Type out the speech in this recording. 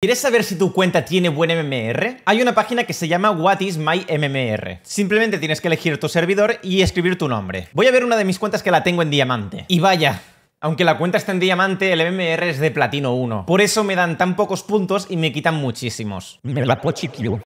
¿Quieres saber si tu cuenta tiene buen MMR? Hay una página que se llama What is my MMR. Simplemente tienes que elegir tu servidor y escribir tu nombre. Voy a ver una de mis cuentas que la tengo en diamante. Y vaya, aunque la cuenta está en diamante, el MMR es de platino 1. Por eso me dan tan pocos puntos y me quitan muchísimos. Me la pochi